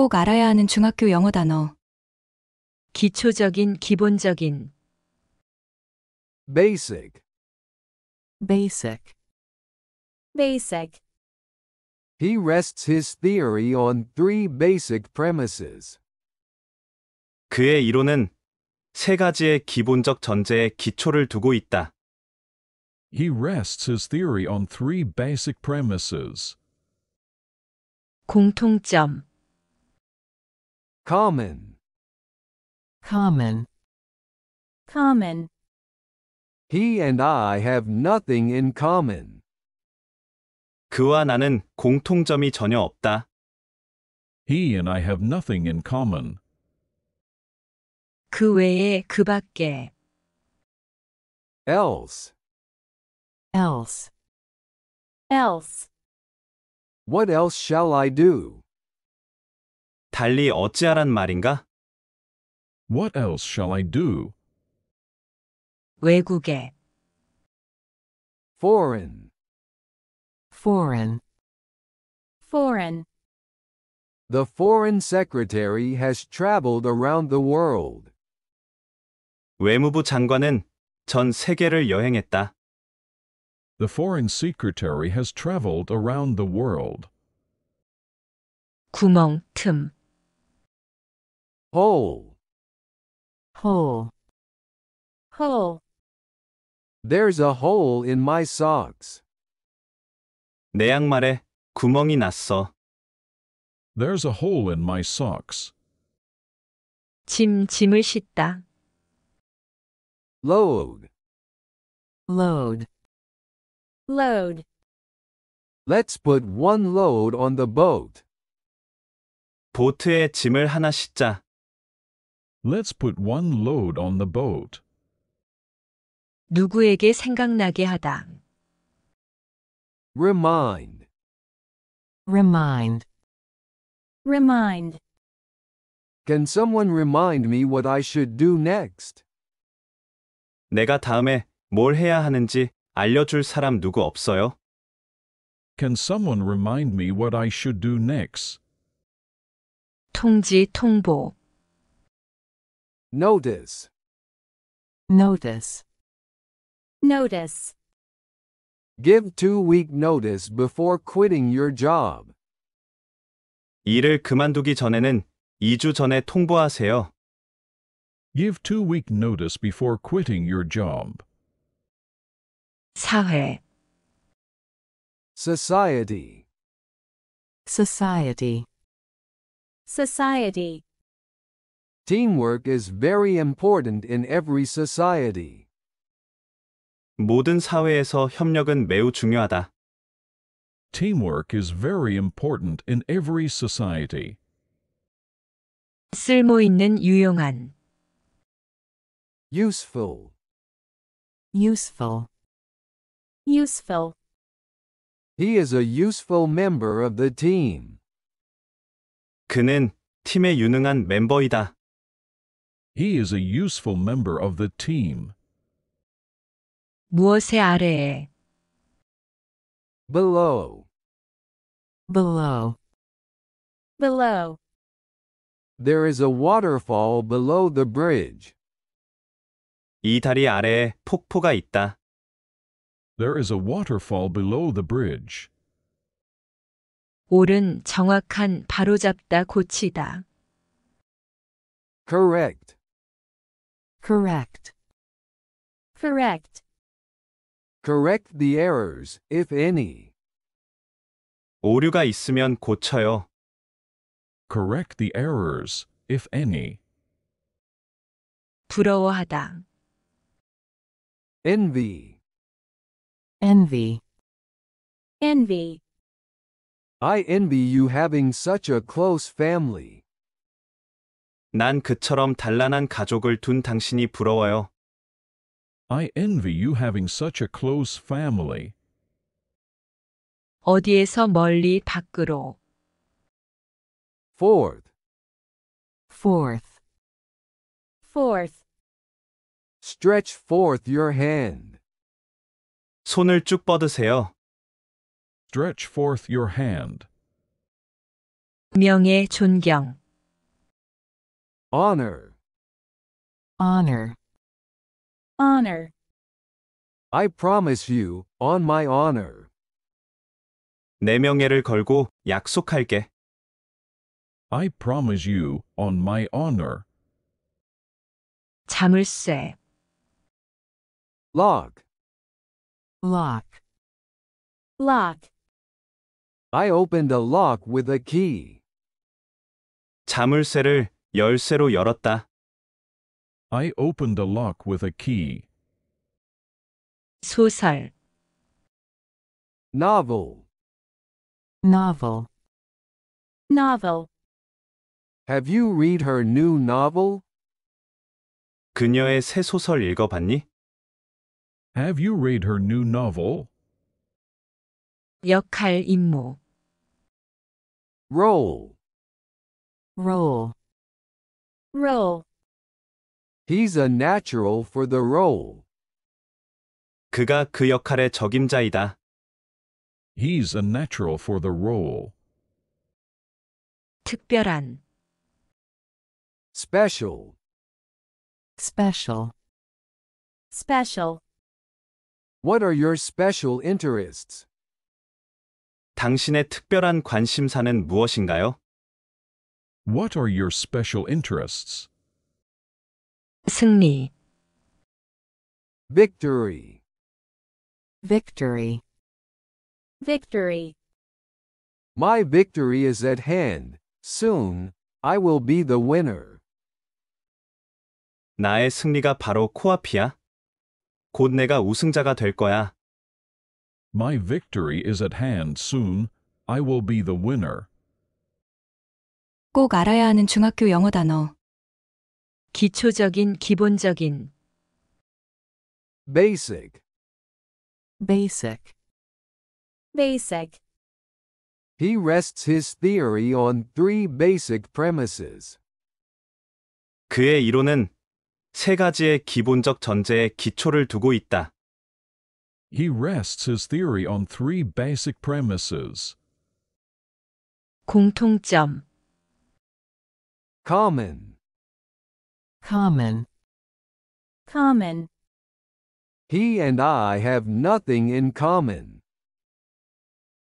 꼭 알아야 하는 중학교 영어 단어. 기초적인, 기본적인, basic, basic, basic. He rests his theory on three basic premises. 그의 이론은 세 가지의 기본적 전제에 기초를 두고 있다. He rests his theory on three basic premises. 공통점, common common common He and I have nothing in common. 그와 나는 공통점이 전혀 없다. He and I have nothing in common. 그 외에 그 밖에 Else, else else what else shall I do? 달리 어찌하란 말인가? What else shall I do? 외국에 foreign, foreign, foreign. The foreign secretary has traveled around the world. 외무부 장관은 전 세계를 여행했다. The foreign secretary has traveled around the world. 구멍, 틈 Hole. Hole. Hole. There's a hole in my socks. 내 양말에 구멍이 났어. There's a hole in my socks. 짐 짐을 싣다. Load. Load. Load. Let's put one load on the boat. 보트에 짐을 하나 싣자. Let's put one load on the boat. 누구에게 생각나게 하다. Remind. Remind. Remind. Can someone remind me what I should do next? 내가 다음에 뭘 해야 하는지 알려줄 사람 누구 없어요? Can someone remind me what I should do next? 통지 통보. Notice. Notice. Notice. Give two-week notice before quitting your job. 일을 그만두기 전에는 2주 전에 통보하세요. Give two-week notice before quitting your job. 사회 Society Society Society Teamwork is very important in every society. 모든 사회에서 협력은 매우 중요하다. Teamwork is very important in every society. 쓸모 있는 유용한 useful useful useful He is a useful member of the team. 그는 팀의 유능한 멤버이다. He is a useful member of the team. 무엇의 아래에 below below below There is a waterfall below the bridge. 이 다리 아래에 폭포가 있다. There is a waterfall below the bridge. 옳은 정확한 바로잡다 고치다. Correct. Correct. Correct. Correct the errors, if any. 오류가 있으면 고쳐요. Correct the errors, if any. 부러워하다. Envy. Envy. Envy. I envy you having such a close family. 난 그처럼 단란한 가족을 둔 당신이 부러워요. I envy you having such a close family. 어디에서 멀리 밖으로. Fourth, Fourth. Fourth. stretch forth your hand. 손을 쭉 뻗으세요. Stretch forth your hand. 명예 존경. honor honor honor I promise you on my honor 내 명예를 걸고 약속할게 I promise you on my honor 자물쇠 lock lock lock I opened a lock with a key 자물쇠를 열쇠로 열었다. I opened the lock with a key. 소설 Novel. novel novel Have you read her new novel? 그녀의 새 소설 읽어봤니? Have you read her new novel? 역할 임무 Role. role role. He's a natural for the role. 그가 그 역할의 적임자이다. He's a natural for the role. 특별한 Special. Special. Special. What are your special interests? 당신의 특별한 관심사는 무엇인가요? What are your special interests? 승리 Victory Victory Victory My victory is at hand. Soon, I will be the winner. 나의 승리가 바로 코앞이야. 곧 내가 우승자가 될 거야. My victory is at hand soon. I will be the winner. 꼭 알아야 하는 중학교 영어 단어. 기초적인, 기본적인, basic, basic, basic. He rests his theory on three basic premises. 그의 이론은 세 가지의 기본적 전제에 기초를 두고 있다. He rests his theory on three basic premises. 공통점, common common common He and I have nothing in common.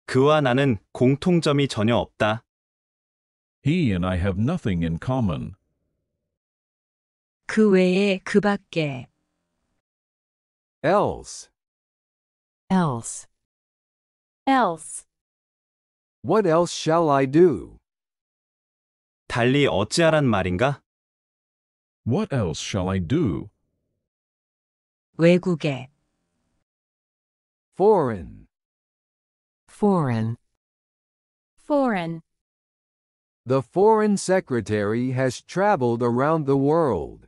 그와 나는 공통점이 전혀 없다. He and I have nothing in common. 그 외에 그 밖에 Else, else else what else shall I do? 달리 어찌하란 말인가? What else shall I do? 외국에 foreign, foreign, foreign. The foreign secretary has traveled around the world.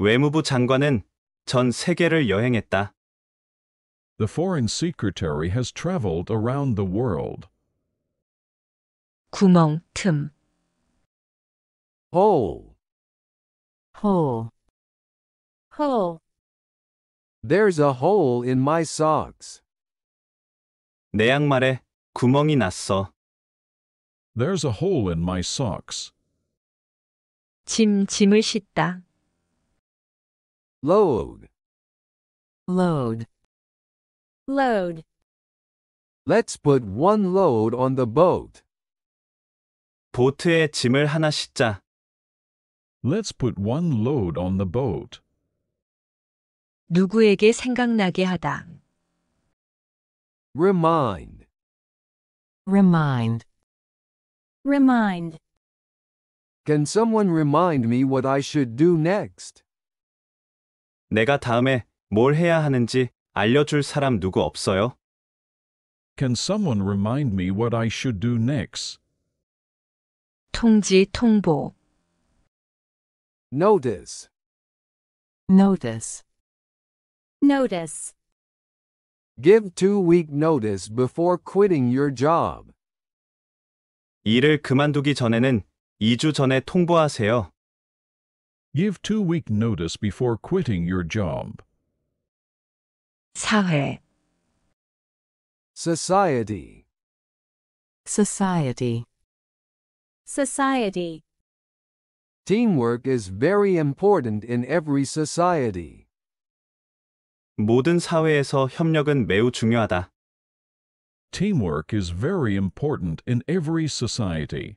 외무부 장관은 전 세계를 여행했다. The foreign secretary has traveled around the world. 구멍, 틈 Hole. Hole. Hole. There's a hole in my socks. 내 양말에 구멍이 났어. There's a hole in my socks. 짐 짐을 싣다. Load. Load. Load. Let's put one load on the boat. 보트에 짐을 하나 싣자. Let's put one load on the boat. 누구에게 생각나게 하다. Remind. Remind. Remind. Can someone remind me what I should do next? 내가 다음에 뭘 해야 하는지 알려줄 사람 누구 없어요? Can someone remind me what I should do next? 통지 통보 Notice. Notice. Notice. Give two-week notice before quitting your job. 일을 그만두기 전에는 2주 전에 통보하세요. Give two-week notice before quitting your job. 사회 Society Society Society Teamwork is very important in every society. 모든 사회에서 협력은 매우 중요하다. Teamwork is very important in every society.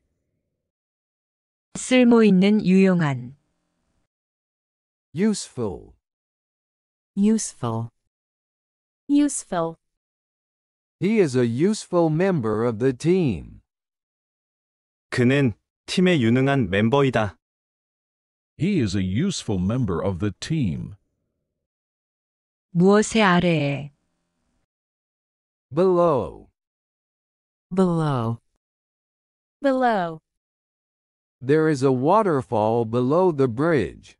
쓸모 있는 유용한 useful useful useful He is a useful member of the team. 그는 팀의 유능한 멤버이다. He is a useful member of the team. 아래에 below below below There is a waterfall below the bridge.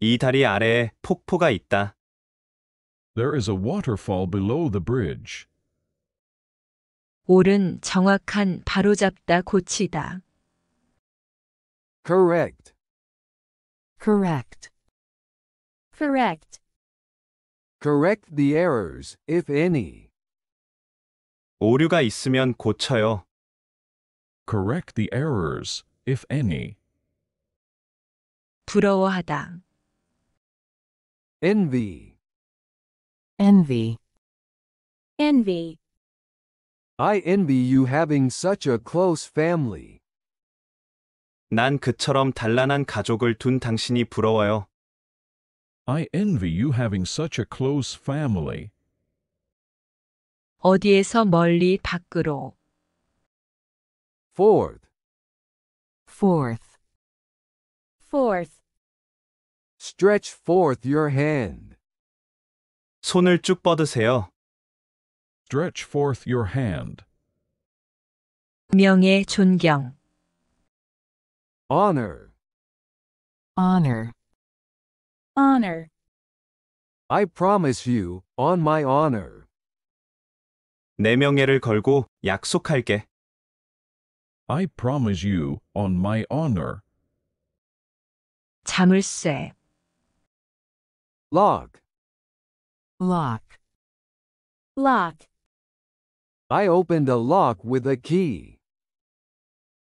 이 다리 아래에 폭포가 있다. There is a waterfall below the bridge. 옳은 정확한 바로잡다 고치다. Correct. Correct. Correct. Correct the errors, if any. 오류가 있으면 고쳐요. Correct the errors, if any. 부러워하다. Envy. Envy. Envy. I envy you having such a close family. 난 그처럼 단란한 가족을 둔 당신이 부러워요. I envy you having such a close family. 어디에서 멀리 밖으로. Fourth, Fourth. Fourth. stretch forth your hand. 손을 쭉 뻗으세요. Stretch forth your hand. 명예 존경. honor honor honor I promise you on my honor 내 명예를 걸고 약속할게 I promise you on my honor 자물쇠 lock lock lock I opened a lock with a key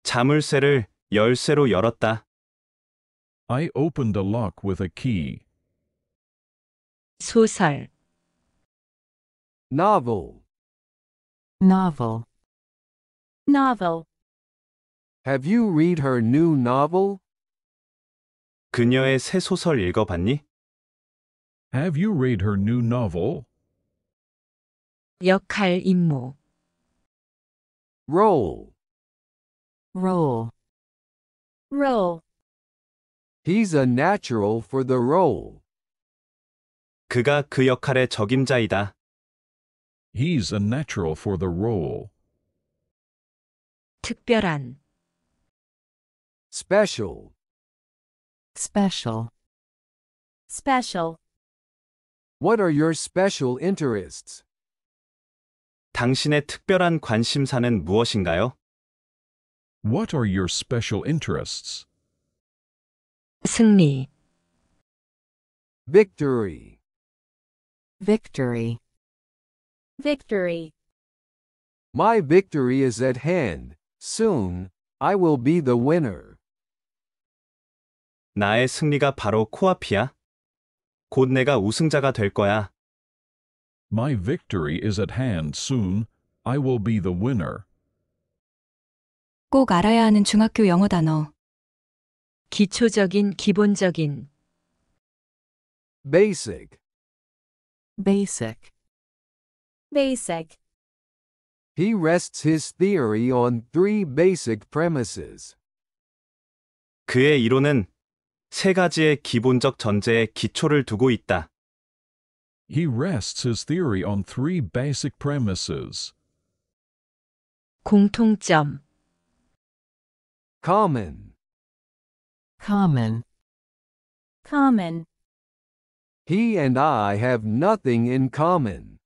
자물쇠를 열쇠로 열었다. I opened a lock with a key. 소설 Novel. novel novel Have you read her new novel? 그녀의 새 소설 읽어봤니? Have you read her new novel? 역할 임무 Role. role Role. He's a natural for the role. 그가 그 역할의 적임자이다. He's a natural for the role. 특별한 Special. Special. Special. What are your special interests? 당신의 특별한 관심사는 무엇인가요? What are your special interests? 승리 Victory Victory Victory My victory is at hand. Soon, I will be the winner. 나의 승리가 바로 코앞이야. 곧 내가 우승자가 될 거야. My victory is at hand soon. I will be the winner. 꼭 알아야 하는 중학교 영어 단어. 기초적인, 기본적인, basic, basic, basic. He rests his theory on three basic premises. 그의 이론은 세 가지의 기본적 전제에 기초를 두고 있다. He rests his theory on three basic premises. 공통점, common common common He and I have nothing in common.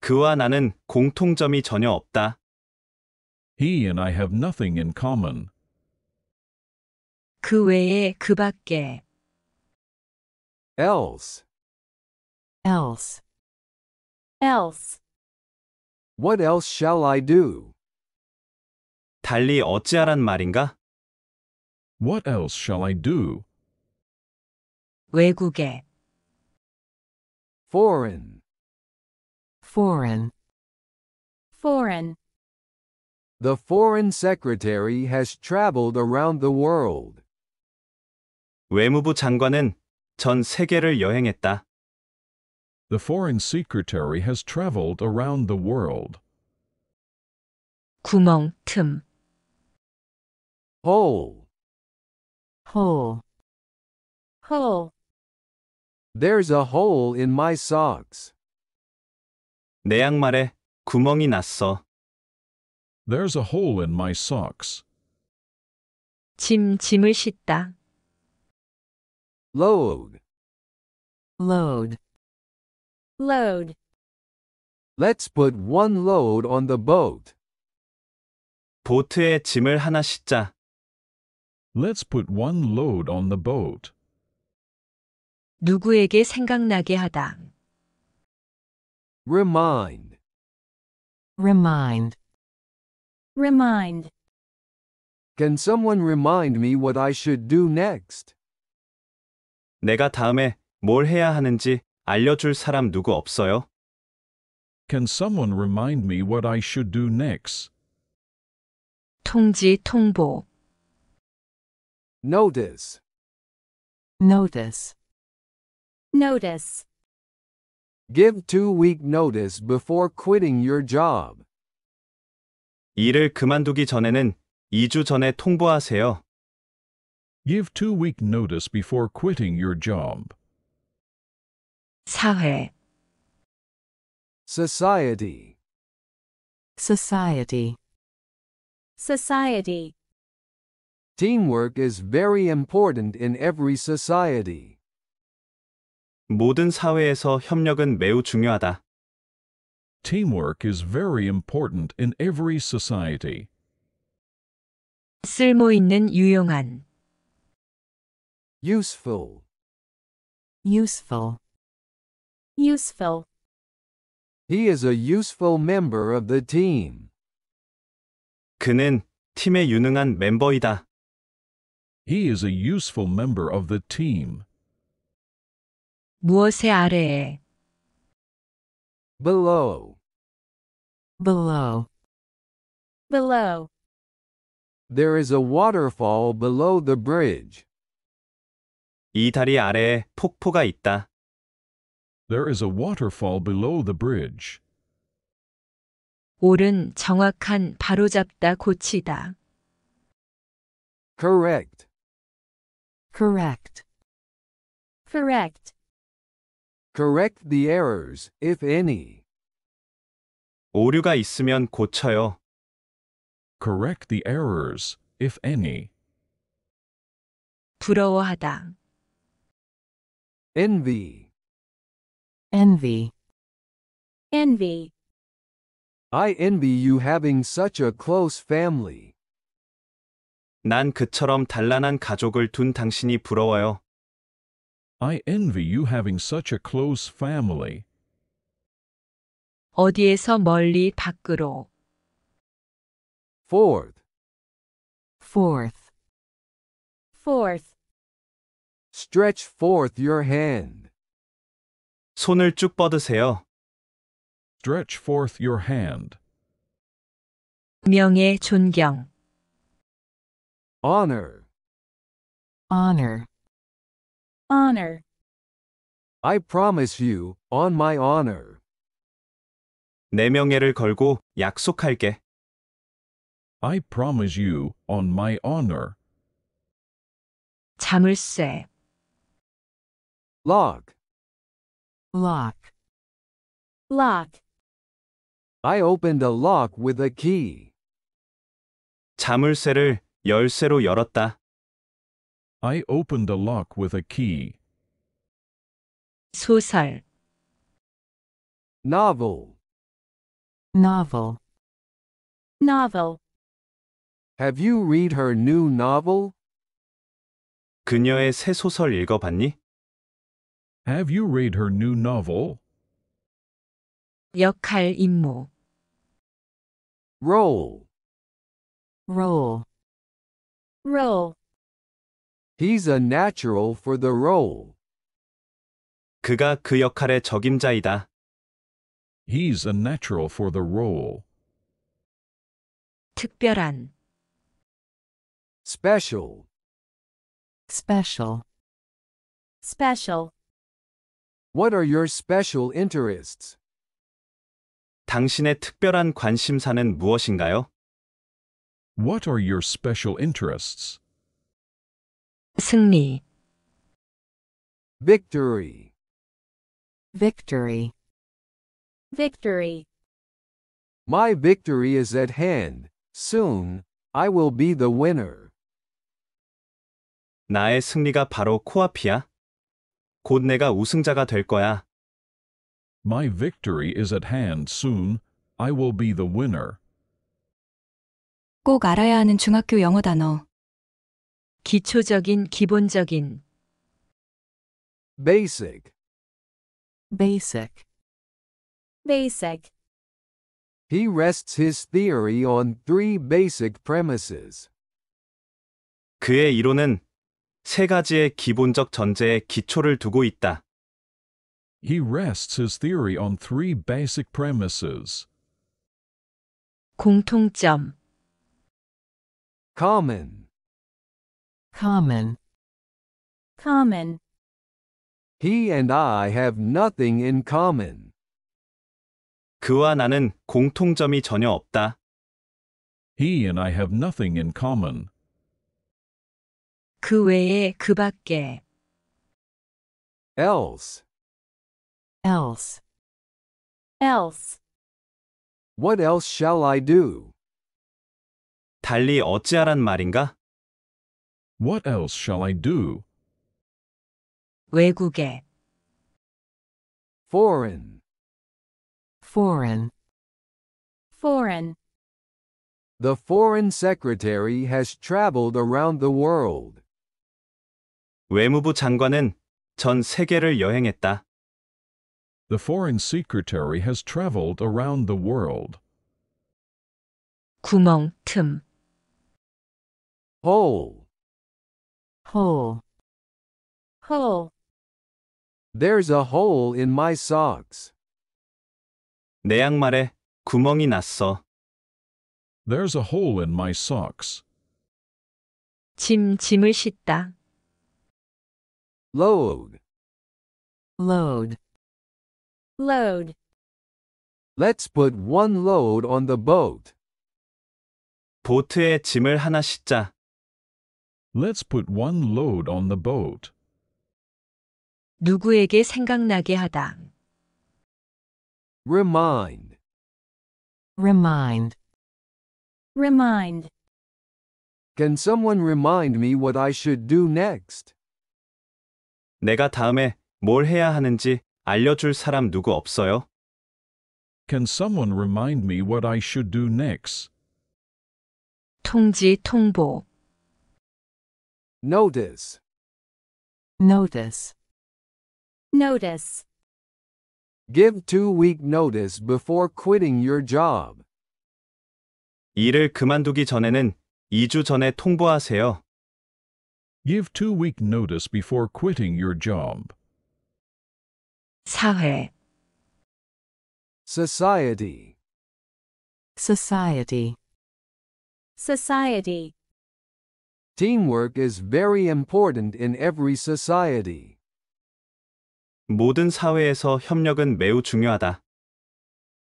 그와 나는 공통점이 전혀 없다. He and I have nothing in common. 그 외에 그 밖에 Else, else else what else shall I do? 달리 어찌하란 말인가? What else shall I do? 외국에 foreign, foreign, foreign. The foreign secretary has traveled around the world. 외무부 장관은 전 세계를 여행했다. The foreign secretary has traveled around the world. 구멍, 틈 hole hole hole There's a hole in my socks. 내 양말에 구멍이 났어. There's a hole in my socks. 짐 짐을 싣다. Load. load load Let's put one load on the boat. 보트에 짐을 하나 싣자. Let's put one load on the boat. 누구에게 생각나게 하다. Remind. Remind. Remind. Can someone remind me what I should do next? 내가 다음에 뭘 해야 하는지 알려줄 사람 누구 없어요? Can someone remind me what I should do next? 통지 통보 Notice. Notice. Notice. Give two-week notice before quitting your job. 일을 그만두기 전에는 2주 전에 통보하세요. Give two-week notice before quitting your job. 사회 Society Society Society Teamwork is very important in every society. 모든 사회에서 협력은 매우 중요하다. Teamwork is very important in every society. 쓸모 있는 유용한 useful useful useful He is a useful member of the team. 그는 팀의 유능한 멤버이다. He is a useful member of the team. 무엇의 아래에 below below below There is a waterfall below the bridge. 이 다리 아래에 폭포가 있다. There is a waterfall below the bridge. 옳은 정확한 바로잡다 고치다. Correct. Correct. Correct. Correct the errors, if any. 오류가 있으면 고쳐요. Correct the errors, if any. 부러워하다. Envy. Envy. Envy. I envy you having such a close family. 난 그처럼 단란한 가족을 둔 당신이 부러워요. I envy you having such a close family. 어디에서 멀리 밖으로. Fourth, Fourth. Fourth. stretch forth your hand. 손을 쭉 뻗으세요. Stretch forth your hand. 명예 존경. honor honor honor I promise you on my honor 내 명예를 걸고 약속할게 I promise you on my honor 자물쇠 lock lock lock I opened a lock with a key 자물쇠를 열쇠로 열었다. I opened the lock with a key. 소설 Novel. novel novel Have you read her new novel? 그녀의 새 소설 읽어봤니? Have you read her new novel? 역할 임무 Role. role role. He's a natural for the role. 그가 그 역할의 적임자이다. He's a natural for the role. 특별한 Special. Special. Special. What are your special interests? 당신의 특별한 관심사는 무엇인가요? What are your special interests? 승리 Victory. Victory. Victory. My victory is at hand. Soon, I will be the winner. 나의 승리가 바로 코앞이야. 곧 내가 우승자가 될 거야. My victory is at hand soon. I will be the winner. 꼭 알아야 하는 중학교 영어 단어. 기초적인, 기본적인, basic, basic, basic. He rests his theory on three basic premises. 그의 이론은 세 가지의 기본적 전제에 기초를 두고 있다. He rests his theory on three basic premises. 공통점, Common. Common. Common. He and I have nothing in common. 그와 나는 공통점이 전혀 없다. He and I have nothing in common. 그 외에 그 밖에 Else. else else What else shall I do? 달리 어찌하란 말인가? What else shall I do? 외국에 foreign, foreign, foreign. The foreign secretary has traveled around the world. 외무부 장관은 전 세계를 여행했다. The foreign secretary has traveled around the world. 구멍, 틈 hole hole hole There's a hole in my socks. 내 양말에 구멍이 났어. There's a hole in my socks. 짐 짐을 싣다. Load. load load Let's put one load on the boat. 보트에 짐을 하나 싣자. Let's put one load on the boat. 누구에게 생각나게 하다. Remind. Remind. Remind. Can someone remind me what I should do next? 내가 다음에 뭘 해야 하는지 알려줄 사람 누구 없어요? Can someone remind me what I should do next? 통지 통보 Notice. Notice. Notice. Give two-week notice before quitting your job. 일을 그만두기 전에는 2주 전에 통보하세요. Give two-week notice before quitting your job. 사회 Society Society Society Teamwork is very important in every society. 모든 사회에서 협력은 매우 중요하다.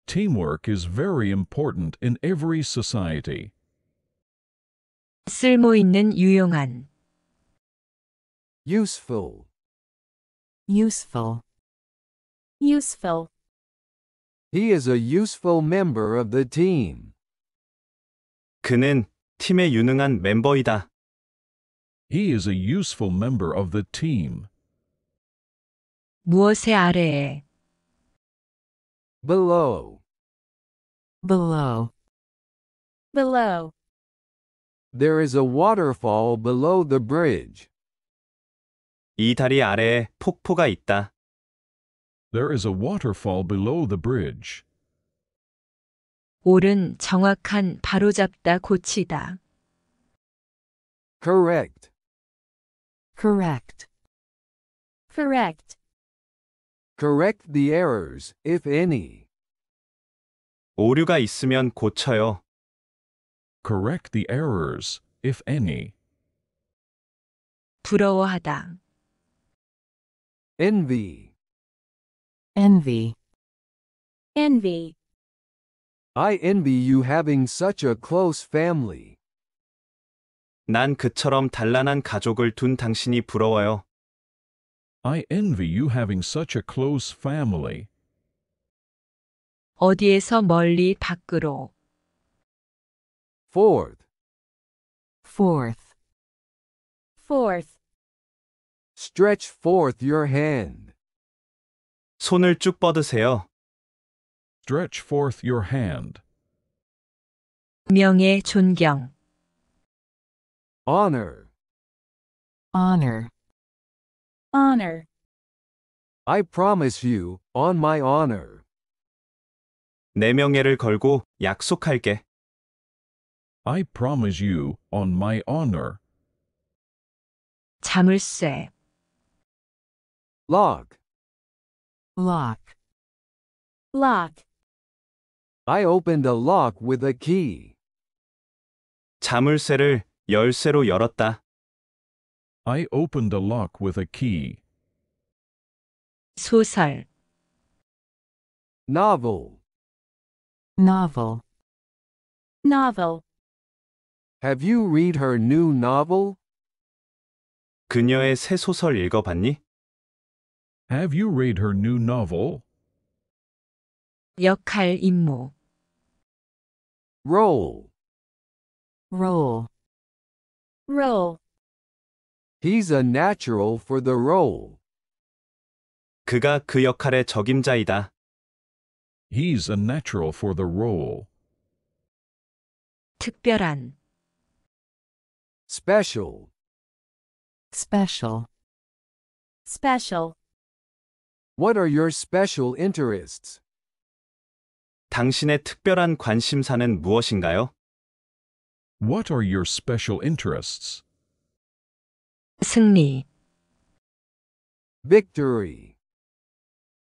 Teamwork is very important in every society. 쓸모 있는 유용한 useful useful useful He is a useful member of the team. 그는 팀의 유능한 멤버이다. He is a useful member of the team. 무엇의 아래에 below below below There is a waterfall below the bridge. 이 다리 아래에 폭포가 있다. There is a waterfall below the bridge. 옳은 정확한 바로잡다 고치다. Correct. Correct. Correct. Correct the errors, if any. 오류가 있으면 고쳐요. Correct the errors, if any. 부러워하다. Envy. Envy. Envy. I envy you having such a close family. 난 그처럼 단란한 가족을 둔 당신이 부러워요. I envy you having such a close family. 어디에서 멀리 밖으로. Fourth, Fourth. Fourth. stretch forth your hand. 손을 쭉 뻗으세요. Stretch forth your hand. 명예 존경. honor, honor, honor. I promise you, on my honor. 내 명예를 걸고 약속할게. I promise you, on my honor. 자물쇠, Lock. lock, lock. I opened a lock with a key. 자물쇠를 열쇠로 열었다. I opened a lock with a key. 소설 Novel. novel novel Have you read her new novel? 그녀의 새 소설 읽어봤니? Have you read her new novel? 역할 임무 Role. role Role. He's a natural for the role. 그가 그 역할의 적임자이다. He's a natural for the role. 특별한. Special. Special. Special. What are your special interests? 당신의 특별한 관심사는 무엇인가요? What are your special interests? 승리 Victory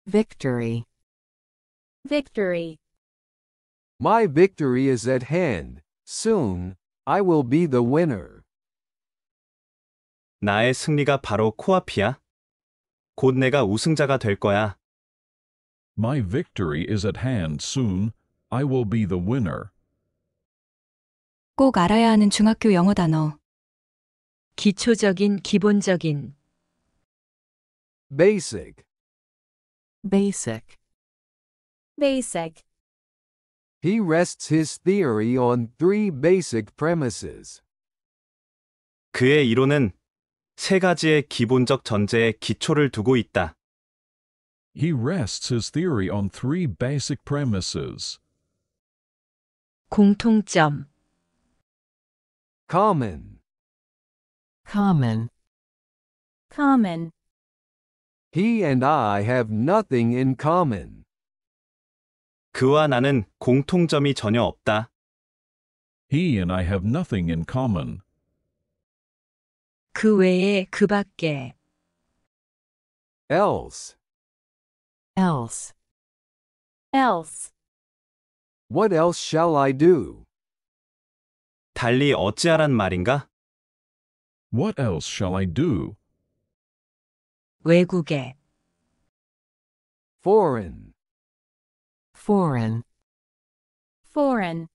Victory Victory My victory is at hand. Soon, I will be the winner. 나의 승리가 바로 코앞이야. 곧 내가 우승자가 될 거야. My victory is at hand soon. I will be the winner. 꼭 알아야 하는 중학교 영어 단어. 기초적인, 기본적인, basic, basic, basic. He rests his theory on three basic premises. 그의 이론은 세 가지의 기본적 전제에 기초를 두고 있다. He rests his theory on three basic premises. 공통점, Common. Common. Common. He and I have nothing in common. 그와 나는 공통점이 전혀 없다. He and I have nothing in common. 그 외에 그 밖에 Else. else else What else shall I do? 달리 어찌하란 말인가? What else shall I do? 외국에 foreign, foreign, foreign.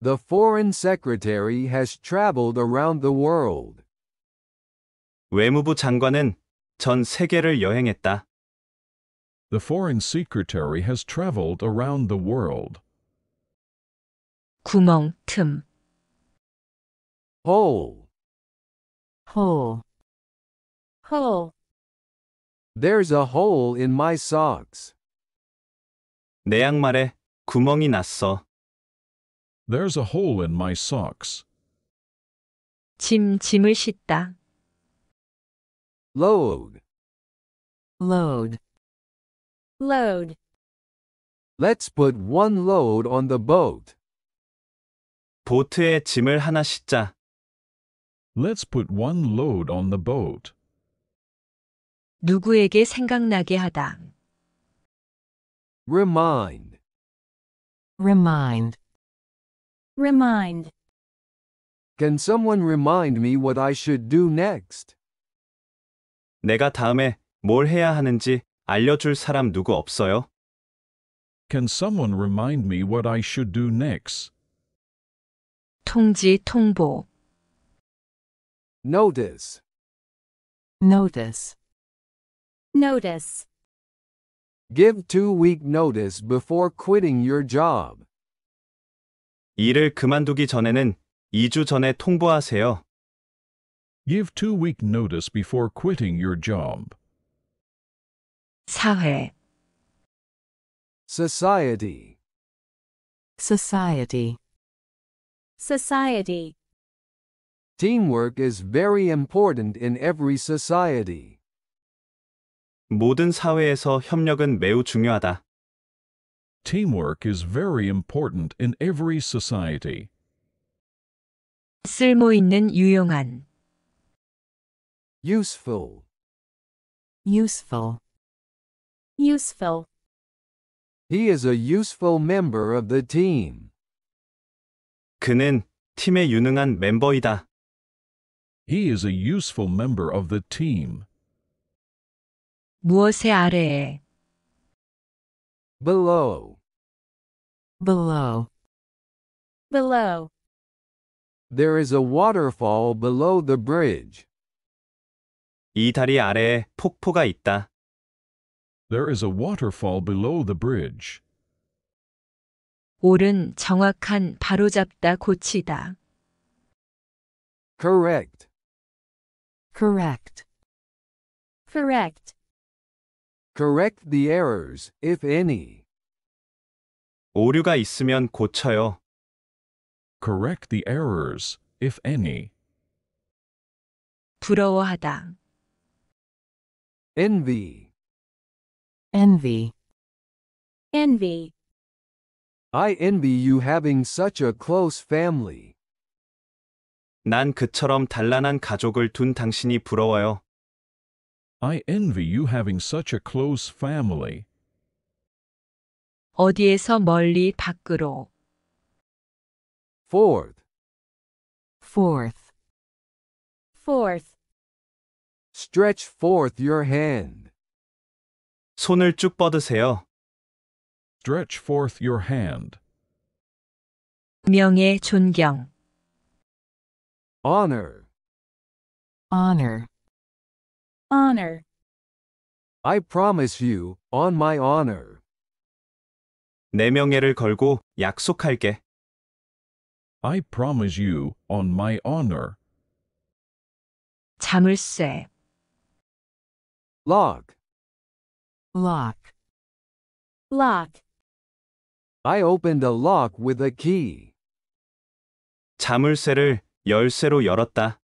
The foreign secretary has traveled around the world. 외무부 장관은 전 세계를 여행했다. The foreign secretary has traveled around the world. 구멍, 틈 hole hole hole There's a hole in my socks. 내 양말에 구멍이 났어. There's a hole in my socks. 짐 짐을 싣다. Load. load load Let's put one load on the boat. 보트에 짐을 하나 싣자. Let's put one load on the boat. 누구에게 생각나게 하다. Remind. Remind. Remind. Can someone remind me what I should do next? 내가 다음에 뭘 해야 하는지 알려줄 사람 누구 없어요? Can someone remind me what I should do next? 통지 통보 Notice. Notice. Notice. Give two-week notice before quitting your job. 일을 그만두기 전에는 2주 전에 통보하세요. Give two-week notice before quitting your job. 사회 Society Society Society Teamwork is very important in every society. 모든 사회에서 협력은 매우 중요하다. Teamwork is very important in every society. 쓸모 있는 유용한 useful useful useful He is a useful member of the team. 그는 팀의 유능한 멤버이다. He is a useful member of the team. 무엇의 아래에 below below below There is a waterfall below the bridge. 이 다리 아래에 폭포가 있다. There is a waterfall below the bridge. 옳은 정확한 바로잡다 고치다. Correct. Correct. Correct. Correct the errors, if any. 오류가 있으면 고쳐요. Correct the errors, if any. 부러워하다. Envy. Envy. Envy. I envy you having such a close family. 난 그처럼 단란한 가족을 둔 당신이 부러워요. I envy you having such a close family. 어디에서 멀리 밖으로. Fourth, Fourth. Fourth. stretch forth your hand. 손을 쭉 뻗으세요. Stretch forth your hand. 명예 존경. honor honor honor I promise you on my honor 내 명예를 걸고 약속할게 I promise you on my honor 자물쇠 lock lock lock I opened a lock with a key. 자물쇠를 열쇠로 열었다.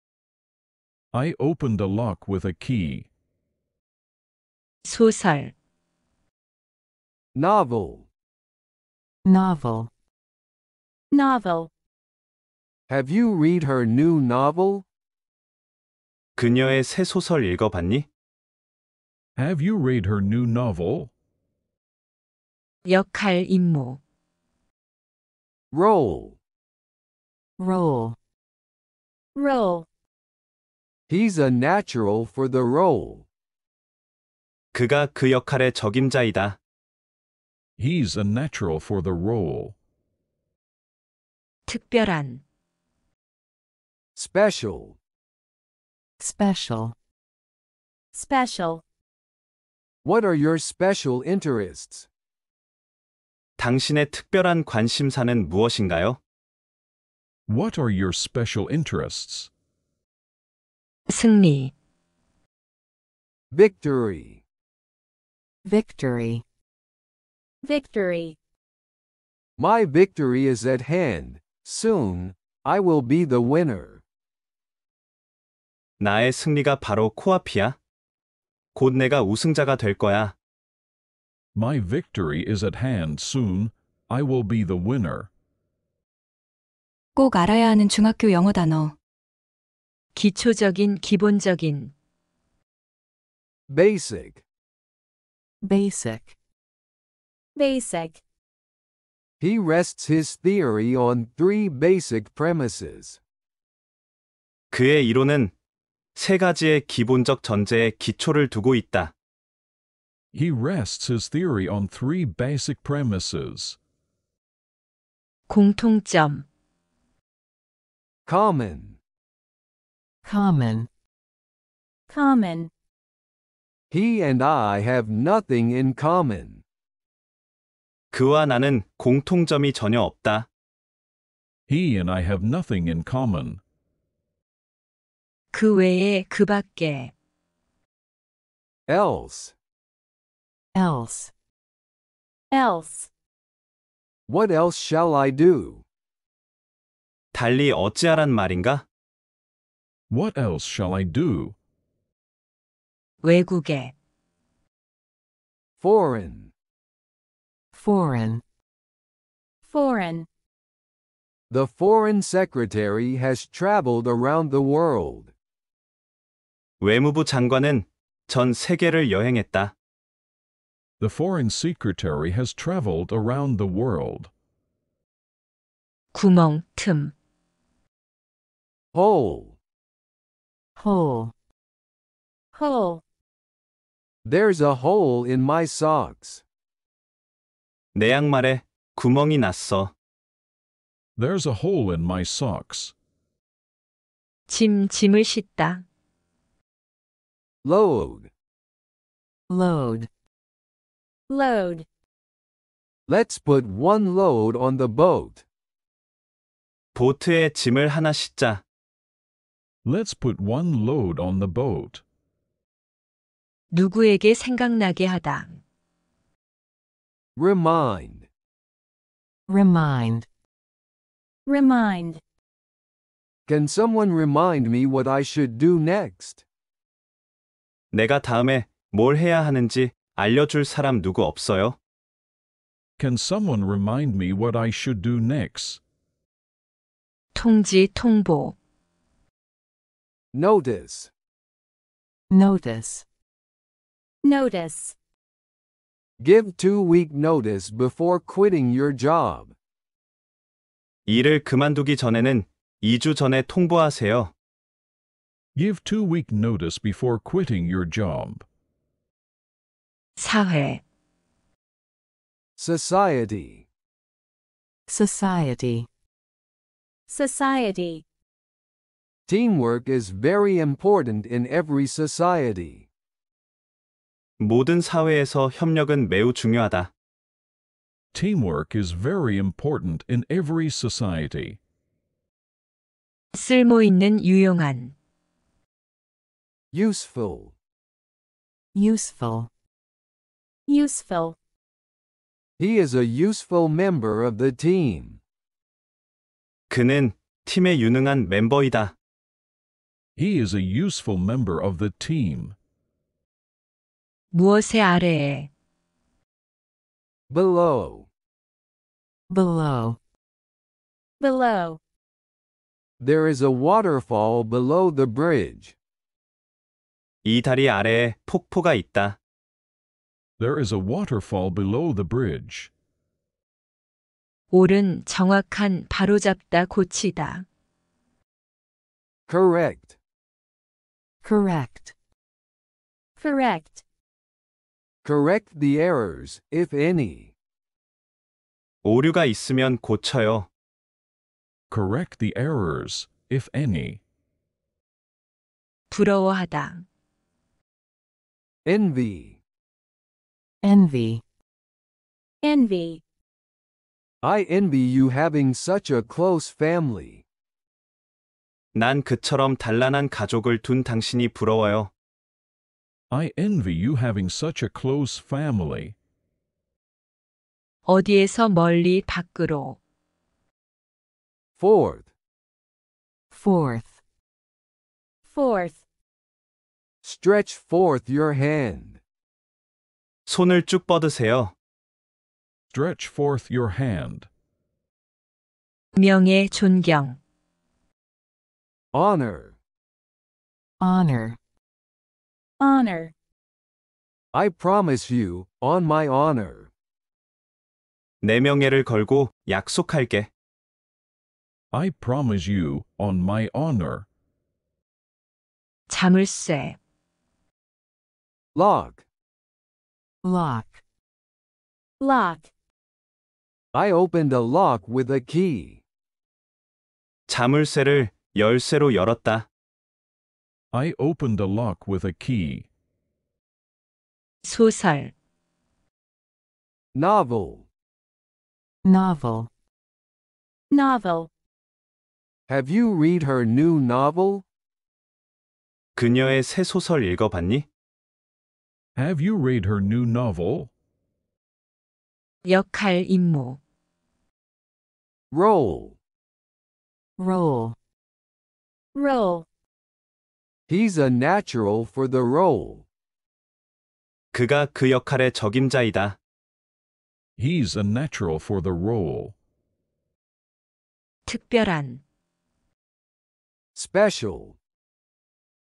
I opened the lock with a key. 소설 Novel. novel novel Have you read her new novel? 그녀의 새 소설 읽어봤니? Have you read her new novel? 역할 임무 Role. role role. He's a natural for the role. 그가 그 역할의 적임자이다. He's a natural for the role. 특별한 Special. Special. Special. What are your special interests? 당신의 특별한 관심사는 무엇인가요? What are your special interests? 승리 Victory Victory Victory My victory is at hand. Soon, I will be the winner. 나의 승리가 바로 코앞이야. 곧 내가 우승자가 될 거야. My victory is at hand soon. I will be the winner. 꼭 알아야 하는 중학교 영어 단어. 기초적인, 기본적인, basic, basic, basic. He rests his theory on three basic premises. 그의 이론은 세 가지의 기본적 전제에 기초를 두고 있다. He rests his theory on three basic premises. 공통점, Common. Common. Common. He and I have nothing in common. 그와 나는 공통점이 전혀 없다. He and I have nothing in common. 그 외에 그 밖에 Else. else else What else shall I do? 달리 어찌하란 말인가? What else shall I do? 외국에 foreign, foreign, foreign. The foreign secretary has traveled around the world. 외무부 장관은 전 세계를 여행했다. The foreign secretary has traveled around the world. 구멍, 틈 Hole. Hole. Hole. There's a hole in my socks. 내 양말에 구멍이 났어. There's a hole in my socks. 짐 짐을 싣다. Load. Load. Load. Let's put one load on the boat. 보트에 짐을 하나 싣자. Let's put one load on the boat. 누구에게 생각나게 하다. Remind. Remind. Remind. Can someone remind me what I should do next? 내가 다음에 뭘 해야 하는지 알려줄 사람 누구 없어요? Can someone remind me what I should do next? 통지 통보 Notice. Notice. Notice. Give two-week notice before quitting your job. 일을 그만두기 전에는 2주 전에 통보하세요. Give two-week notice before quitting your job. 사회 Society Society Society Teamwork is very important in every society. 모든 사회에서 협력은 매우 중요하다. Teamwork is very important in every society. 쓸모 있는 유용한 useful useful useful He is a useful member of the team. 그는 팀의 유능한 멤버이다. He is a useful member of the team. 무엇의 아래에 below below below There is a waterfall below the bridge. 이 다리 아래에 폭포가 있다. There is a waterfall below the bridge. 옳은 정확한 바로잡다 고치다. Correct. Correct. Correct. Correct the errors, if any. 오류가 있으면 고쳐요. Correct the errors, if any. 부러워하다. Envy. Envy. Envy. I envy you having such a close family. 난 그처럼 단란한 가족을 둔 당신이 부러워요. I envy you having such a close family. 어디에서 멀리 밖으로. Fourth. Fourth. Fourth. Stretch forth your hand. 손을 쭉 뻗으세요. Stretch forth your hand. 명예 존경. honor, honor, honor. I promise you, on my honor. 내 명예를 걸고 약속할게. I promise you, on my honor. 자물쇠 Lock, lock lock I opened a lock with a key. 자물쇠를 열쇠로 열었다. I opened the lock with a key. 소설 Novel. novel novel Have you read her new novel? 그녀의 새 소설 읽어봤니? Have you read her new novel? 역할 임무 Role. role role. He's a natural for the role. 그가 그 역할의 적임자이다. He's a natural for the role. 특별한 Special.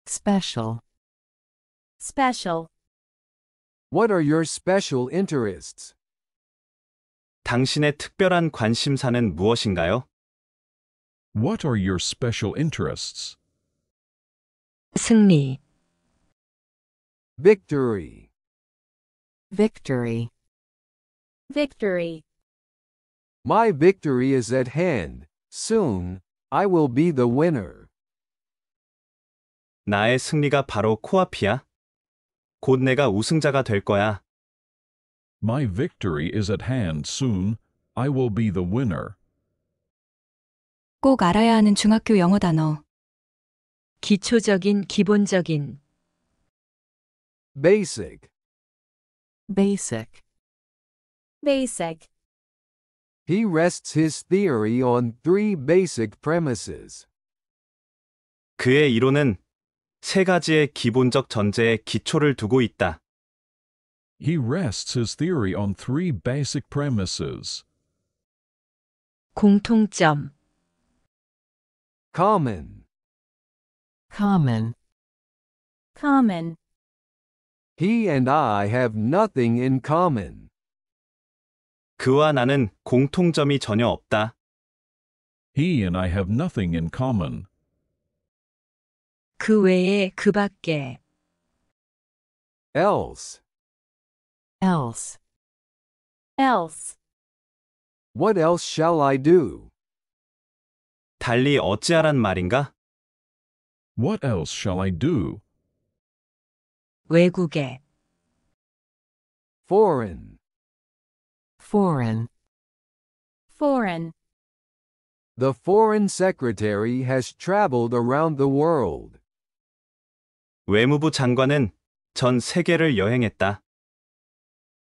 special, special, What are your special interests? 당신의 특별한 관심사는 무엇인가요? What are your special interests? 승리 Victory. Victory. Victory. My victory is at hand. Soon, I will be the winner. 나의 승리가 바로 코앞이야. 곧 내가 우승자가 될 거야. My victory is at hand soon. I will be the winner. 꼭 알아야 하는 중학교 영어 단어. 기초적인, 기본적인, basic, basic, basic. He rests his theory on three basic premises. 그의 이론은 세 가지의 기본적 전제에 기초를 두고 있다. He rests his theory on three basic premises. 공통점, common common common He and I have nothing in common. 그와 나는 공통점이 전혀 없다. He and I have nothing in common. 그 외에 그 밖에 Else, else else what else shall I do? 달리 어찌하란 말인가? What else shall I do? 외국에 foreign, foreign, foreign. The foreign secretary has traveled around the world. 외무부 장관은 전 세계를 여행했다.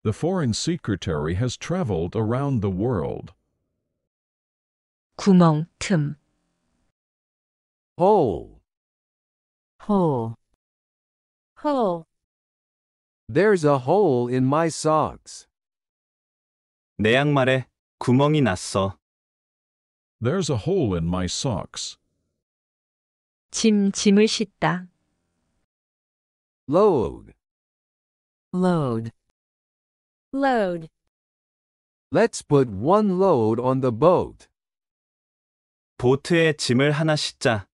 The foreign secretary has traveled around the world. 구멍, 틈 hole hole hole There's a hole in my socks. 내 양말에 구멍이 났어. There's a hole in my socks. 짐 짐을 싣다. Load. load load Let's put one load on the boat. 보트에 짐을 하나 싣자.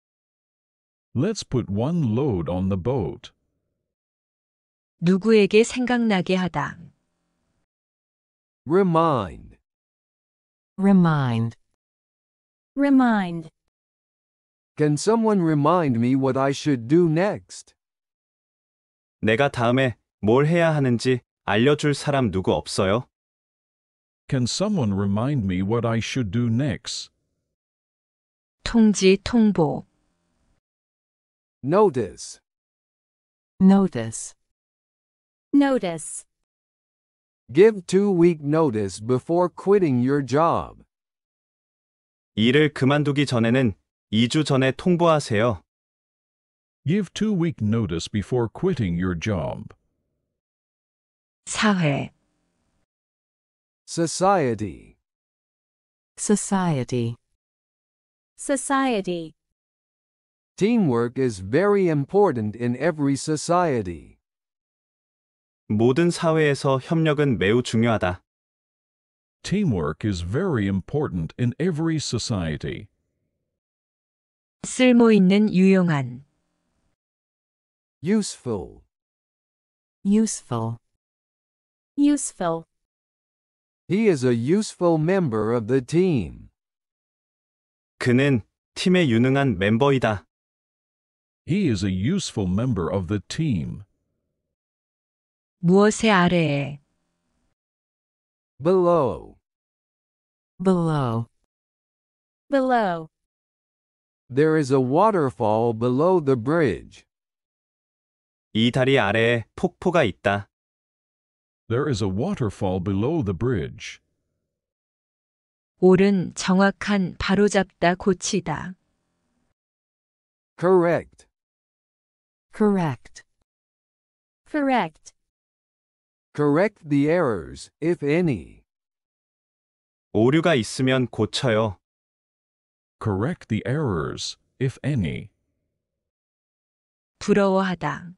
Let's put one load on the boat. 누구에게 생각나게 하다. Remind. Remind. Remind. Can someone remind me what I should do next? 내가 다음에 뭘 해야 하는지 알려줄 사람 누구 없어요? Can someone remind me what I should do next? 통지 통보 Notice. Notice. Notice. Give two-week notice before quitting your job. 일을 그만두기 전에는 2주 전에 통보하세요. Give two-week notice before quitting your job. 사회 Society Society Society Teamwork is very important in every society. 모든 사회에서 협력은 매우 중요하다. Teamwork is very important in every society. 쓸모 있는 유용한 useful useful useful He is a useful member of the team. 그는 팀의 유능한 멤버이다. He is a useful member of the team. 무엇의 아래에 below below below There is a waterfall below the bridge. 이 다리 아래에 폭포가 있다. There is a waterfall below the bridge. 옳은 정확한 바로잡다 고치다. Correct. Correct. Correct. Correct the errors, if any. 오류가 있으면 고쳐요. Correct the errors, if any. 부러워하다.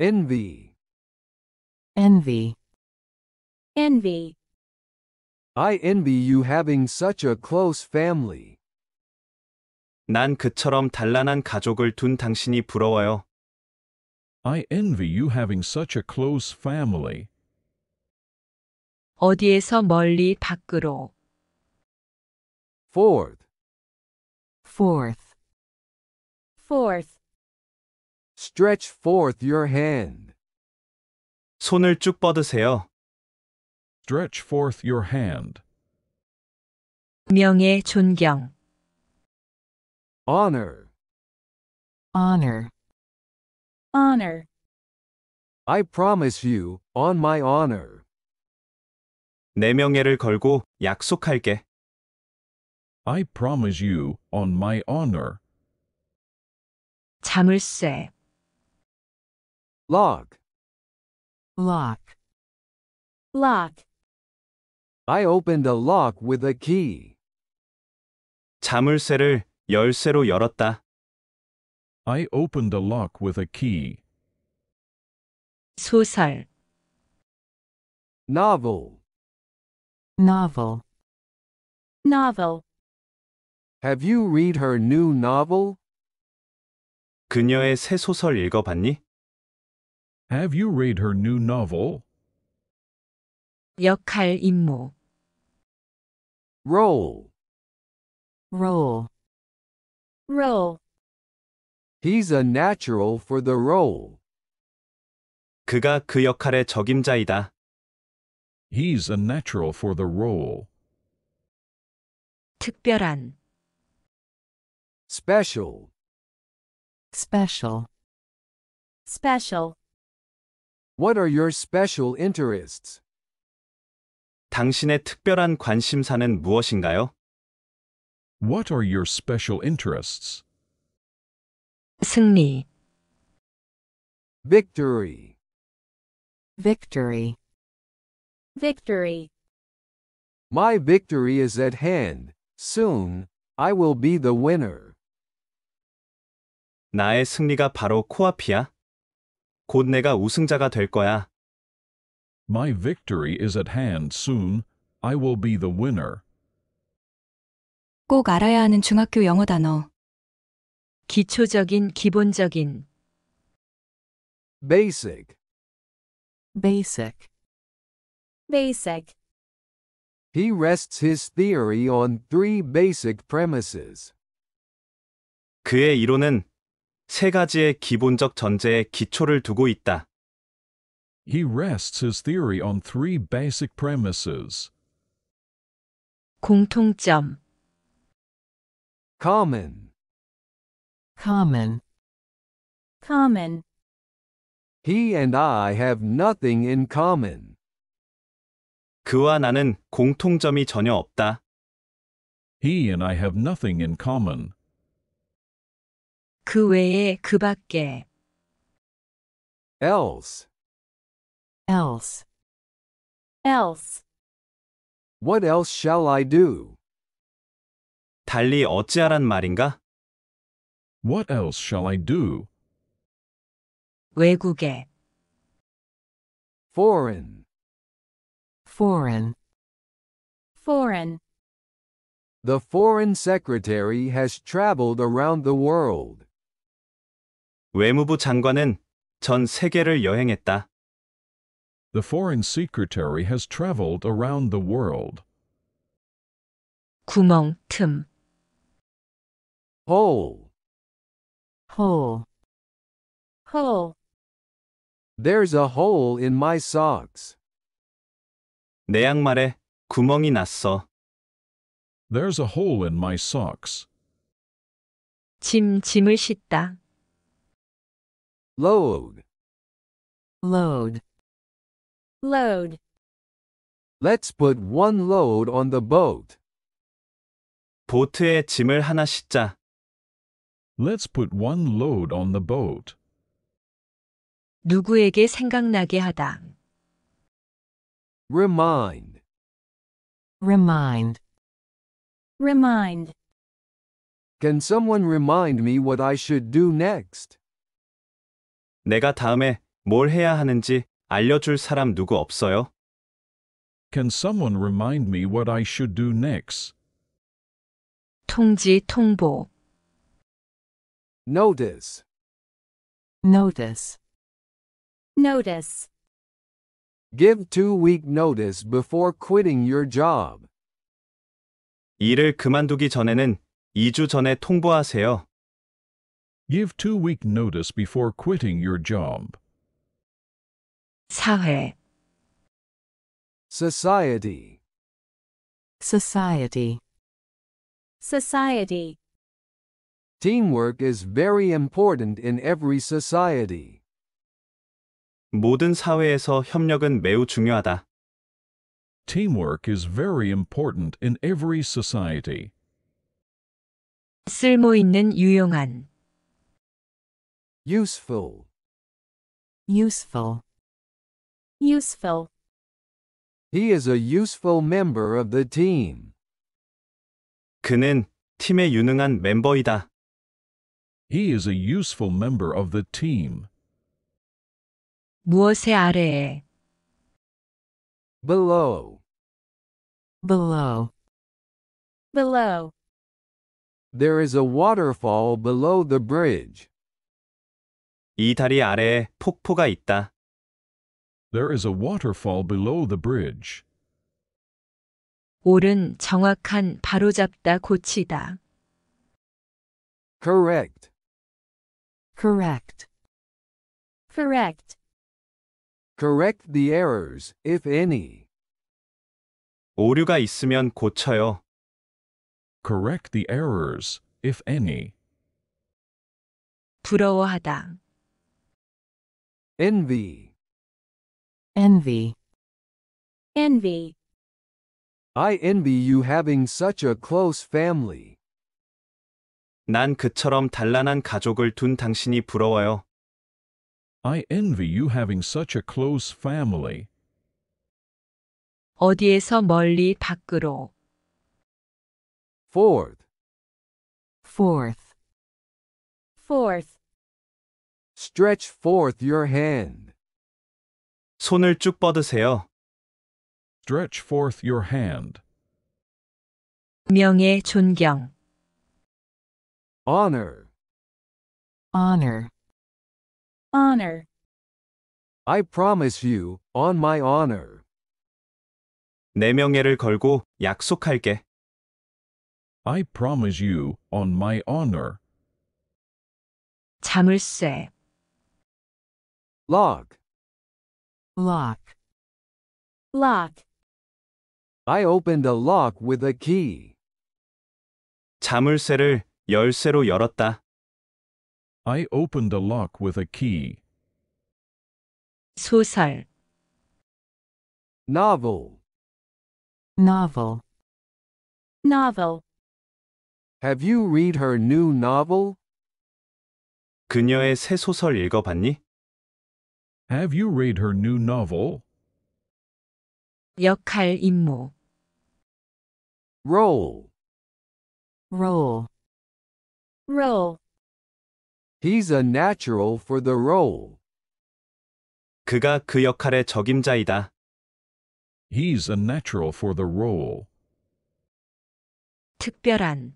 Envy. Envy. Envy. I envy you having such a close family. 난 그처럼 단란한 가족을 둔 당신이 부러워요. I envy you having such a close family. 어디에서 멀리 밖으로. Fourth, Fourth. Fourth. stretch forth your hand. 손을 쭉 뻗으세요. Stretch forth your hand. 명예 존경. Honor. Honor. Honor. I promise you, on my honor. 내 명예를 걸고 약속할게. I promise you, on my honor. 자물쇠. Lock. Lock. Lock. I opened a lock with a key. 자물쇠를 열쇠로 열었다. I opened the lock with a key. 소설 Novel. novel novel Have you read her new novel? 그녀의 새 소설 읽어봤니? Have you read her new novel? 역할 임무 Role. role role. He's a natural for the role. 그가 그 역할의 적임자이다. He's a natural for the role. 특별한 Special. special, special, What are your special interests? 당신의 특별한 관심사는 무엇인가요? What are your special interests? 승리 Victory. Victory. Victory. My victory is at hand. Soon, I will be the winner. 나의 승리가 바로 코앞이야. 곧 내가 우승자가 될 거야. My victory is at hand soon. I will be the winner. 꼭 알아야 하는 중학교 영어 단어. 기초적인 기본적인 basic, basic, basic. He rests his theory on three basic premises. 그의 이론은 세 가지의 기본적 전제에 기초를 두고 있다. He rests his theory on three basic premises. 공통점 common common common He and I have nothing in common. 그와 나는 공통점이 전혀 없다. He and I have nothing in common. 그 외에 그 밖에 Else, else else what else shall I do? 달리 어찌하란 말인가? What else shall I do? 외국에 foreign, foreign, foreign. The foreign secretary has traveled around the world. 외무부 장관은 전 세계를 여행했다. The foreign secretary has traveled around the world. 구멍, 틈. Hole. Hole. Hole. There's a hole in my socks. 내 양말에 구멍이 났어. There's a hole in my socks. 짐 짐을 싣다. Load. Load. Load. Let's put one load on the boat. 보트에 짐을 하나 싣자. Let's put one load on the boat. 누구에게 생각나게 하다. Remind. Remind. Remind. Can someone remind me what I should do next? 내가 다음에 뭘 해야 하는지 알려줄 사람 누구 없어요? Can someone remind me what I should do next? 통지 통보 Notice. Notice. Notice. Give two-week notice before quitting your job. 일을 그만두기 전에는 2주 전에 통보하세요. Give two-week notice before quitting your job. 사회 Society Society Society Teamwork is very important in every society. 모든 사회에서 협력은 매우 중요하다. Teamwork is very important in every society. 쓸모 있는 유용한 useful useful useful He is a useful member of the team. 그는 팀의 유능한 멤버이다. He is a useful member of the team. 무엇의 아래에? Below. Below. Below. There is a waterfall below the bridge. 이 다리 아래에 폭포가 있다. There is a waterfall below the bridge. 옳은 정확한 바로잡다 고치다. Correct. Correct. Correct. Correct the errors, if any. 오류가 있으면 고쳐요. Correct the errors, if any. 부러워하다. Envy. Envy. Envy. I envy you having such a close family. 난 그처럼 단란한 가족을 둔 당신이 부러워요. I envy you having such a close family. 어디에서 멀리 밖으로. Fourth, Fourth. Fourth. stretch forth your hand. 손을 쭉 뻗으세요. Stretch forth your hand. 명예 존경. Honor. Honor. Honor. I promise you, on my honor. 내 명예를 걸고 약속할게. I promise you, on my honor. 자물쇠. Lock. Lock. Lock. I opened a lock with a key. 자물쇠를 열쇠로 열었다. I opened the lock with a key. 소설 Novel. novel novel Have you read her new novel? 그녀의 새 소설 읽어봤니? Have you read her new novel? 역할 임무 Role. role role. He's a natural for the role. 그가 그 역할의 적임자이다. He's a natural for the role. 특별한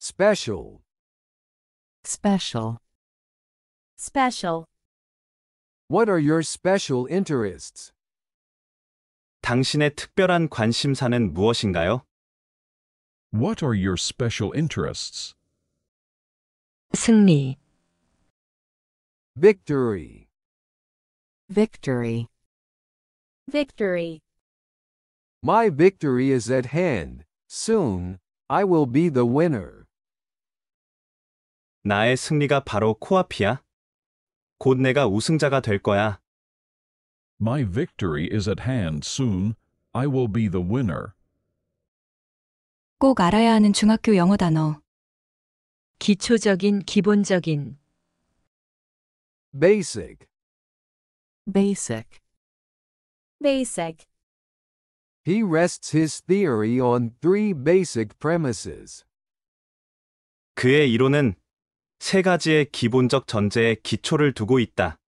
Special. special, special, What are your special interests? 당신의 특별한 관심사는 무엇인가요? What are your special interests? 승리 Victory Victory Victory My victory is at hand. Soon, I will be the winner. 나의 승리가 바로 코앞이야. 곧 내가 우승자가 될 거야. My victory is at hand soon. I will be the winner. 꼭 알아야 하는 중학교 영어 단어. 기초적인 기본적인 basic, basic, basic. He rests his theory on three basic premises. 그의 이론은 세 가지의 기본적 전제에 기초를 두고 있다.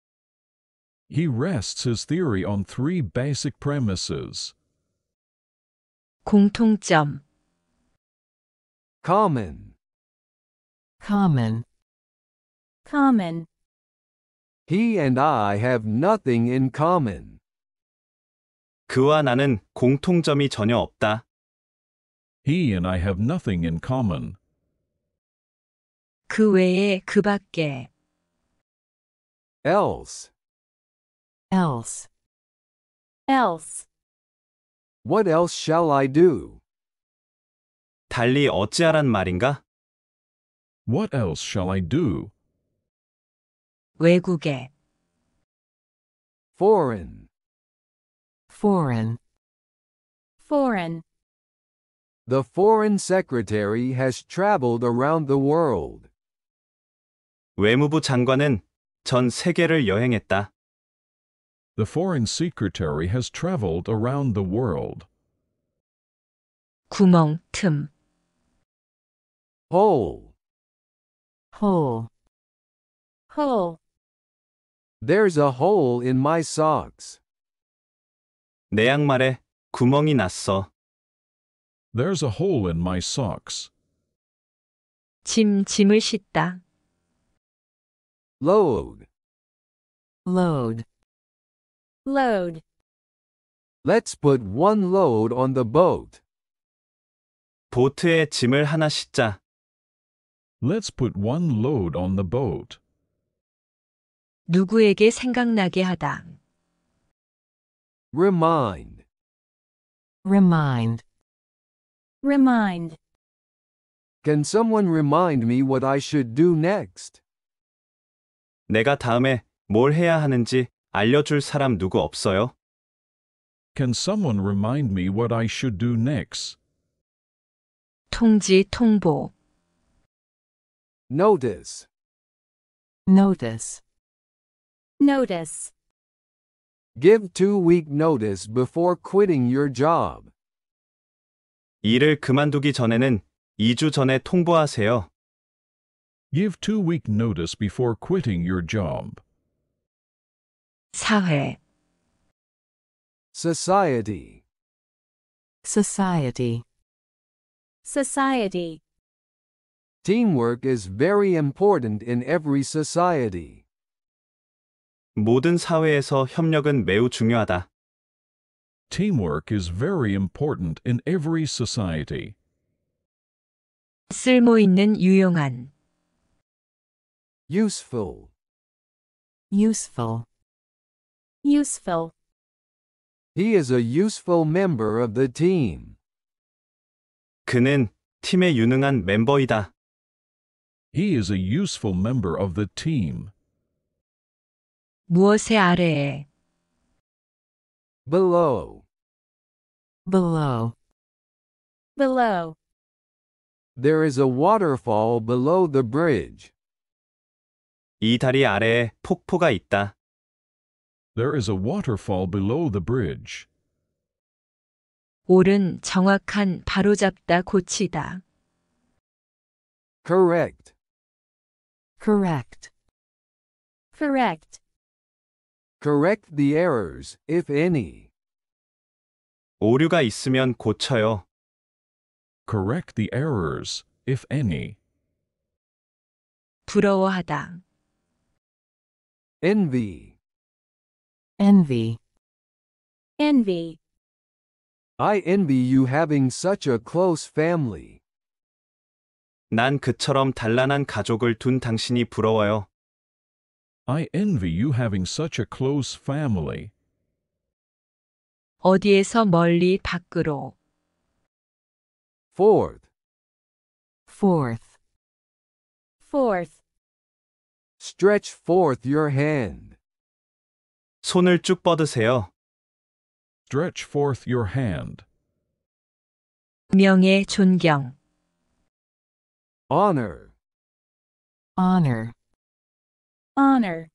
He rests his theory on three basic premises. 공통점 common common common He and I have nothing in common. 그와 나는 공통점이 전혀 없다. He and I have nothing in common. 그 외에 그 밖에 Else, else else what else shall I do? 달리 어찌하란 말인가? What else shall I do? 외국에 foreign, foreign, foreign. The foreign secretary has traveled around the world. 외무부 장관은 전 세계를 여행했다. The foreign secretary has traveled around the world. 구멍, 틈. Hole. Hole. Hole. There's a hole in my socks. 내 양말에 구멍이 났어. There's a hole in my socks. 짐 짐을 싣다. Load. Load. Load. Let's put one load on the boat. 보트에 짐을 하나 싣자. Let's put one load on the boat. 누구에게 생각나게 하다. Remind. Remind. Remind. Can someone remind me what I should do next? 내가 다음에 뭘 해야 하는지 알려줄 사람 누구 없어요? Can someone remind me what I should do next? 통지 통보 Notice. Notice. Notice. Give two-week notice before quitting your job. 일을 그만두기 전에는 2주 전에 통보하세요. Give two-week notice before quitting your job. 사회 Society Society Society Teamwork is very important in every society. 모든 사회에서 협력은 매우 중요하다. Teamwork is very important in every society. 쓸모 있는 유용한 useful useful useful He is a useful member of the team. 그는 팀의 유능한 멤버이다. He is a useful member of the team. 무엇의 아래에? Below. Below. Below. There is a waterfall below the bridge. 이 다리 아래에 폭포가 있다. There is a waterfall below the bridge. 옳은 정확한 바로잡다 고치다. Correct. Correct. Correct. Correct the errors, if any. 오류가 있으면 고쳐요. Correct the errors, if any. 부러워하다. Envy. Envy. Envy. I envy you having such a close family. 난 그처럼 단란한 가족을 둔 당신이 부러워요. I envy you having such a close family. 어디에서 멀리 밖으로. Fourth. Fourth. Fourth. Stretch forth your hand. 손을 쭉 뻗으세요. Stretch forth your hand. 명예 존경. Honor. Honor. Honor.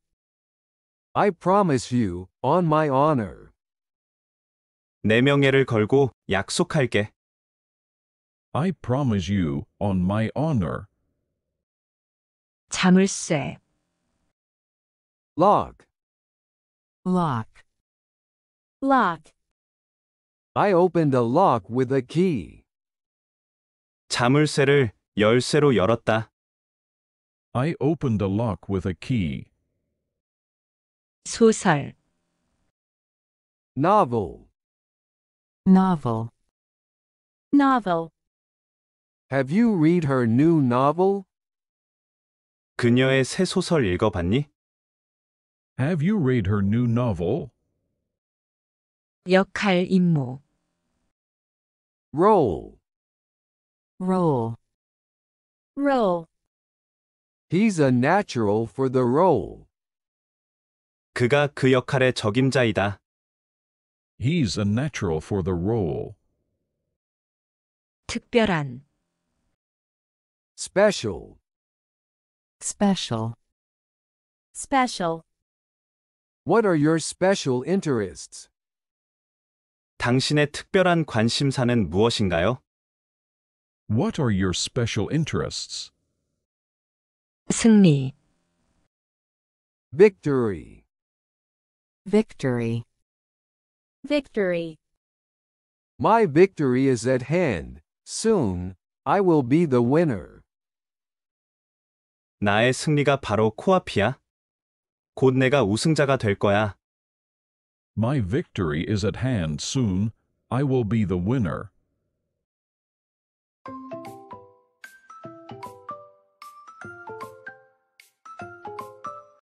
I promise you, on my honor. 내 명예를 걸고 약속할게. I promise you, on my honor. 자물쇠. Lock. Lock. Lock. I opened a lock with a key. 자물쇠를 열쇠로 열었다. I opened the lock with a key. 소설 Novel. novel novel Have you read her new novel? 그녀의 새 소설 읽어봤니? Have you read her new novel? 역할 임무 Role. role role. He's a natural for the role. 그가 그 역할의 적임자이다. He's a natural for the role. 특별한 Special. special, special, What are your special interests? 당신의 특별한 관심사는 무엇인가요? What are your special interests? 승리 Victory Victory Victory My victory is at hand. Soon, I will be the winner. 나의 승리가 바로 코앞이야. 곧 내가 우승자가 될 거야. My victory is at hand soon. I will be the winner.